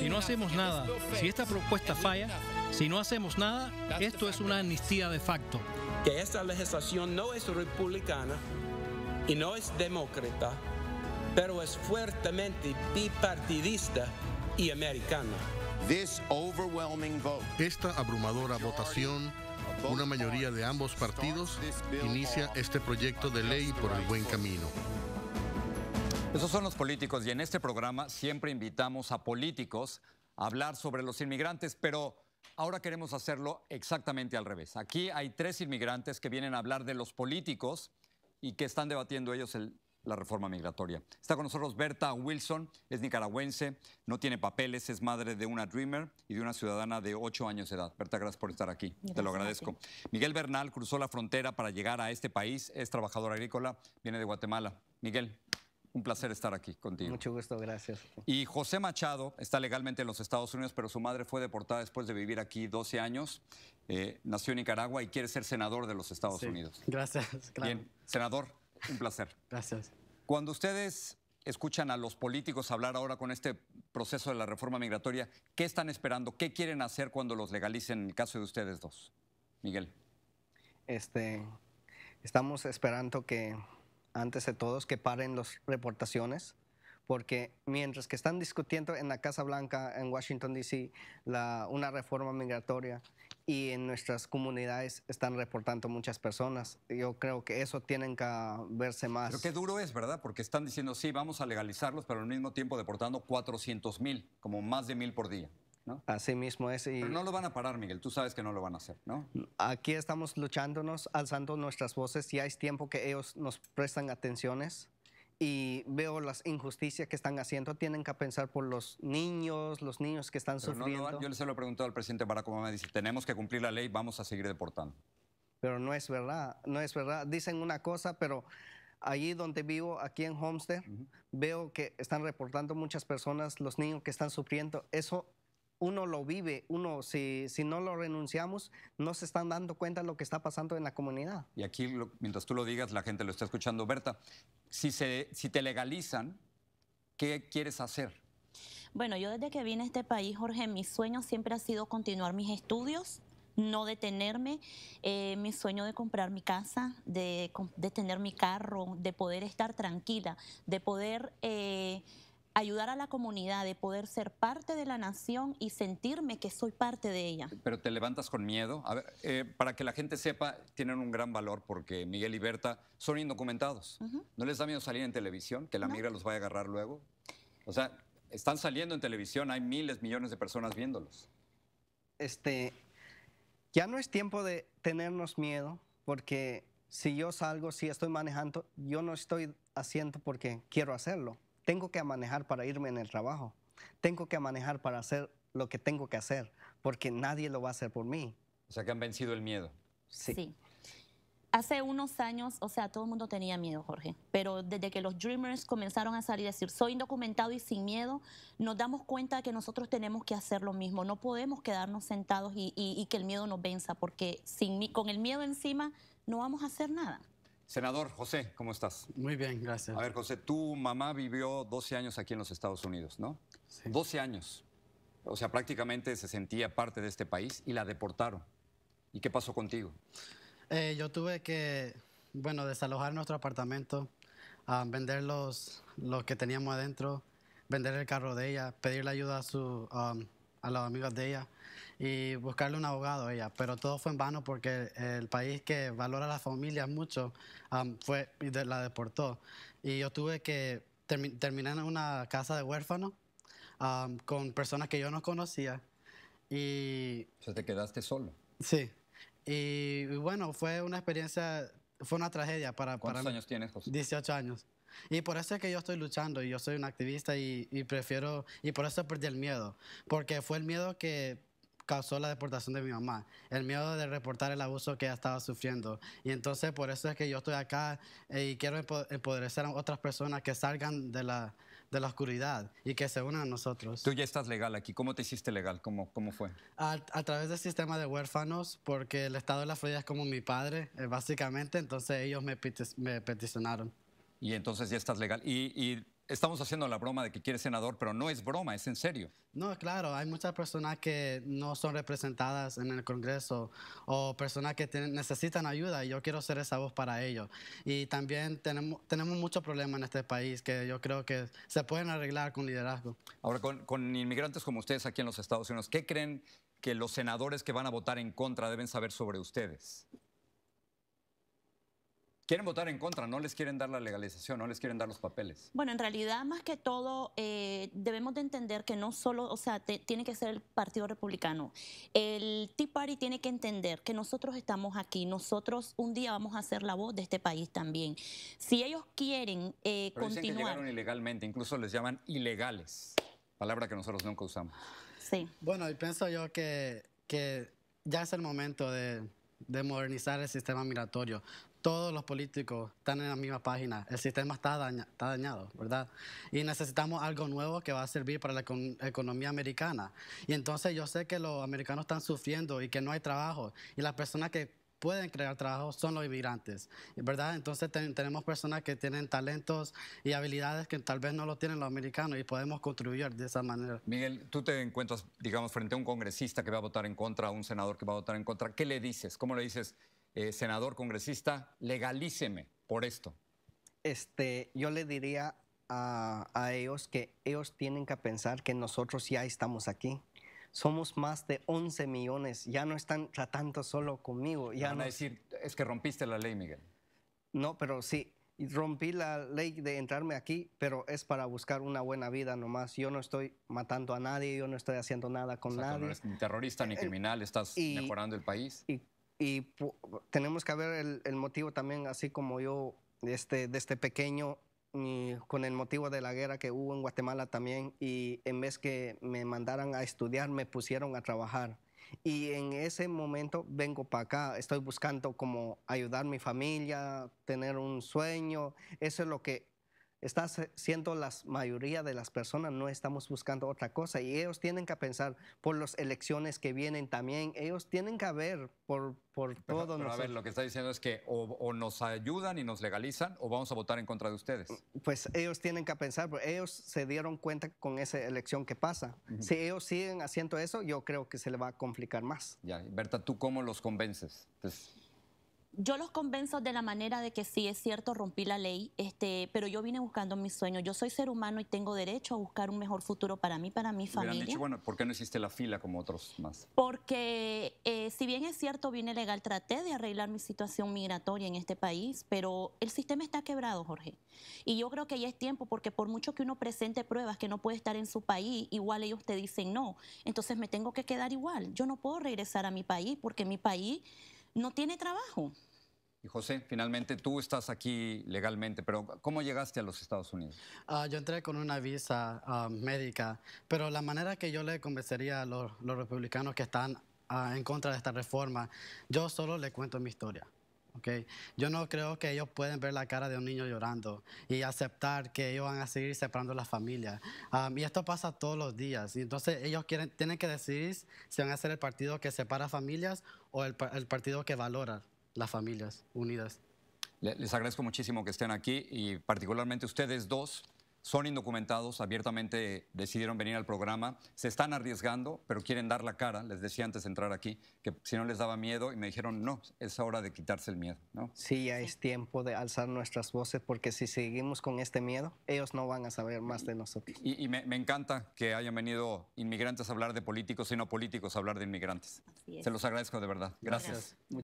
Si no hacemos nada, si esta propuesta falla, si no hacemos nada, esto es una amnistía de facto. Que esta legislación no es republicana y no es demócrata, pero es fuertemente bipartidista y americana. Esta abrumadora votación, una mayoría de ambos partidos, inicia este proyecto de ley por el buen camino. Esos son los políticos y en este programa siempre invitamos a políticos a hablar sobre los inmigrantes, pero ahora queremos hacerlo exactamente al revés. Aquí hay tres inmigrantes que vienen a hablar de los políticos y que están debatiendo ellos la reforma migratoria. Está con nosotros Berta Wilson, es nicaragüense, no tiene papeles, es madre de una dreamer y de una ciudadana de 8 años de edad. Berta, gracias por estar aquí, te lo agradezco. Miguel Bernal cruzó la frontera para llegar a este país, es trabajador agrícola, viene de Guatemala. Miguel, un placer estar aquí contigo. Mucho gusto, gracias. Y José Machado está legalmente en los Estados Unidos, pero su madre fue deportada después de vivir aquí 12 años. Eh, nació en Nicaragua y quiere ser senador de los Estados Unidos. Gracias, claro. Bien, senador, un placer. Gracias. Cuando ustedes escuchan a los políticos hablar ahora con este proceso de la reforma migratoria, ¿qué están esperando? ¿Qué quieren hacer cuando los legalicen en el caso de ustedes dos? Miguel. Este, estamos esperando que antes de todos, que paren las reportaciones, porque mientras que están discutiendo en la Casa Blanca, en Washington, D.C., una reforma migratoria y en nuestras comunidades están reportando muchas personas, yo creo que eso tienen que verse más. Pero qué duro es, ¿verdad? Porque están diciendo, sí, vamos a legalizarlos, pero al mismo tiempo deportando 400 mil, como más de mil por día. Así mismo es. Y... Pero no lo van a parar, Miguel, tú sabes que no lo van a hacer, ¿no? Aquí estamos luchándonos, alzando nuestras voces, ya es tiempo que ellos nos prestan atenciones y veo las injusticias que están haciendo, tienen que pensar por los niños, los niños que están sufriendo. yo les lo he preguntado al presidente Barack Obama, dice, tenemos que cumplir la ley, vamos a seguir deportando. Pero no es verdad, no es verdad. Dicen una cosa, pero allí donde vivo, aquí en Homestead, veo que están reportando muchas personas, los niños que están sufriendo. Eso uno lo vive, uno si, no lo renunciamos, no se están dando cuenta de lo que está pasando en la comunidad. Y aquí, mientras tú lo digas, la gente lo está escuchando. Berta, si, se, si te legalizan, ¿qué quieres hacer? Bueno, yo desde que vine a este país, Jorge, mi sueño siempre ha sido continuar mis estudios, no detenerme. Eh, mi sueño de comprar mi casa, de, tener mi carro, de poder estar tranquila, de poder... Eh, ayudar a la comunidad, de poder ser parte de la nación y sentirme que soy parte de ella. Pero te levantas con miedo. Eh, para que la gente sepa, tienen un gran valor porque Miguel y Berta son indocumentados. ¿No les da miedo salir en televisión? ¿Que la migra los va a agarrar luego? O sea, están saliendo en televisión, hay miles, millones de personas viéndolos. Este, ya no es tiempo de tenernos miedo porque si yo salgo, si estoy manejando, yo no estoy haciendo porque quiero hacerlo tengo que manejar para irme en el trabajo. Tengo que manejar para hacer lo que tengo que hacer, porque nadie lo va a hacer por mí. O sea, que han vencido el miedo. Sí. Hace unos años, o sea, todo el mundo tenía miedo, Jorge, pero desde que los Dreamers comenzaron a salir a decir, soy indocumentado y sin miedo, nos damos cuenta que nosotros tenemos que hacer lo mismo, no podemos quedarnos sentados y, que el miedo nos venza, porque sin, con el miedo encima no vamos a hacer nada. Senador José, ¿cómo estás? Muy bien, gracias. A ver, José, tu mamá vivió 12 años aquí en los Estados Unidos, ¿no? 12 años. O sea, prácticamente se sentía parte de este país y la deportaron. ¿Y qué pasó contigo? Eh, yo tuve que, bueno, desalojar nuestro apartamento, ah, vender los, los, que teníamos adentro, vender el carro de ella, pedirle ayuda a su ah, a los amigos de ella y buscarle un abogado a ella, pero todo fue en vano porque el país que valora a las familias mucho fue la deportó. Y yo tuve que terminar en una casa de huérfanos con personas que yo no conocía. Y, o sea, te quedaste solo. Sí. Y, bueno, fue una experiencia, fue una tragedia para... ¿Cuántos años tienes, José? 18 años. Y por eso es que yo estoy luchando y yo soy un activista y, prefiero, y por eso perdí el miedo, porque fue el miedo que causó la deportación de mi mamá, el miedo de reportar el abuso que ella estaba sufriendo. Y entonces por eso es que yo estoy acá eh, y quiero empoderar a otras personas que salgan de la, de la oscuridad y que se unan a nosotros. Tú ya estás legal aquí, ¿cómo te hiciste legal? ¿Cómo, cómo fue? A, través del sistema de huérfanos, porque el Estado de la Florida es como mi padre, eh, básicamente, entonces ellos me, me peticionaron. Y entonces ya estás legal. Y, estamos haciendo la broma de que quieres senador, pero no es broma, es en serio. No, claro, hay muchas personas que no son representadas en el Congreso o personas que necesitan ayuda y yo quiero ser esa voz para ellos. Y también tenemos, tenemos muchos problemas en este país que yo creo que se pueden arreglar con liderazgo. Ahora, con, con inmigrantes como ustedes aquí en los Estados Unidos, ¿qué creen que los senadores que van a votar en contra deben saber sobre ustedes? Quieren votar en contra, no les quieren dar la legalización, no les quieren dar los papeles. Bueno, en realidad, más que todo, eh, debemos de entender que no solo, o sea, tiene que ser el Partido Republicano. El Tea Party tiene que entender que nosotros estamos aquí, nosotros un día vamos a ser la voz de este país también. Si ellos quieren eh, continuar... que llegaron ilegalmente, incluso les llaman ilegales, palabra que nosotros nunca usamos. Sí. Bueno, y pienso yo que, que ya es el momento de de modernizar el sistema migratorio todos los políticos están en la misma página. El sistema está, dañado, ¿verdad? Y necesitamos algo nuevo que va a servir para la economía americana. Y entonces yo sé que los americanos están sufriendo y que no hay trabajo. Y las personas que pueden crear trabajo son los inmigrantes, ¿verdad? Entonces tenemos personas que tienen talentos y habilidades que tal vez no lo tienen los americanos y podemos contribuir de esa manera. Miguel, tú te encuentras, digamos, frente a un congresista que va a votar en contra, a un senador que va a votar en contra. ¿Qué le dices? ¿Cómo le dices? Eh, senador congresista, legalíceme por esto? Este, yo le diría a, ellos que ellos tienen que pensar que nosotros ya estamos aquí somos más de 11 millones, ya no están tratando solo conmigo. Ya van no... a decir, es que rompiste la ley, Miguel. No, pero sí, rompí la ley de entrarme aquí, pero es para buscar una buena vida nomás. Yo no estoy matando a nadie, yo no estoy haciendo nada con nadie. No ni terrorista ni eh, criminal, estás mejorando el país y tenemos que ver el, motivo también, así como yo este, desde este pequeño, con el motivo de la guerra que hubo en Guatemala también, y en vez que me mandaran a estudiar, me pusieron a trabajar. Y en ese momento vengo para acá, estoy buscando como ayudar a mi familia, tener un sueño, eso es lo que Estás siendo la mayoría de las personas, no estamos buscando otra cosa. Y ellos tienen que pensar por las elecciones que vienen también, ellos tienen que ver por, por todo. nosotros. a ver, lo que está diciendo es que o, nos ayudan y nos legalizan o vamos a votar en contra de ustedes. Pues ellos tienen que pensar, pues, ellos se dieron cuenta con esa elección que pasa. Si ellos siguen haciendo eso, yo creo que se le va a complicar más. Ya, Berta, ¿tú cómo los convences? yo los convenzo de la manera de que sí es cierto, rompí la ley, este, pero yo vine buscando mis sueños. Yo soy ser humano y tengo derecho a buscar un mejor futuro para mí, para mi familia. Dicho, bueno, ¿por qué no existe la fila como otros más? Porque eh, si bien es cierto, vine legal, traté de arreglar mi situación migratoria en este país, pero el sistema está quebrado, Jorge. Y yo creo que ya es tiempo, porque por mucho que uno presente pruebas que no puede estar en su país, igual ellos te dicen no. Entonces me tengo que quedar igual. Yo no puedo regresar a mi país porque mi país no tiene trabajo. Y José, finalmente tú estás aquí legalmente, pero ¿cómo llegaste a los Estados Unidos? Ah, yo entré con una visa ah, médica, pero la manera que yo le convencería a los, republicanos que están ah, en contra de esta reforma, yo solo le cuento mi historia. Okay. Yo no creo que ellos pueden ver la cara de un niño llorando y aceptar que ellos van a seguir separando las familias. y esto pasa todos los días. Y entonces ellos tienen que decidir si van a ser el partido que separa familias o el partido que valora las familias unidas. Les agradezco muchísimo que estén aquí y particularmente ustedes dos son indocumentados, abiertamente decidieron venir al programa, se están arriesgando, pero quieren dar la cara. Les decía antes de entrar aquí que si no les daba miedo y me dijeron, no, es hora de quitarse el miedo. ¿no? Sí, ya es tiempo de alzar nuestras voces porque si seguimos con este miedo, ellos no van a saber más de nosotros. Y, me, encanta que hayan venido inmigrantes a hablar de políticos y no políticos a hablar de inmigrantes. Se los agradezco de verdad. Gracias.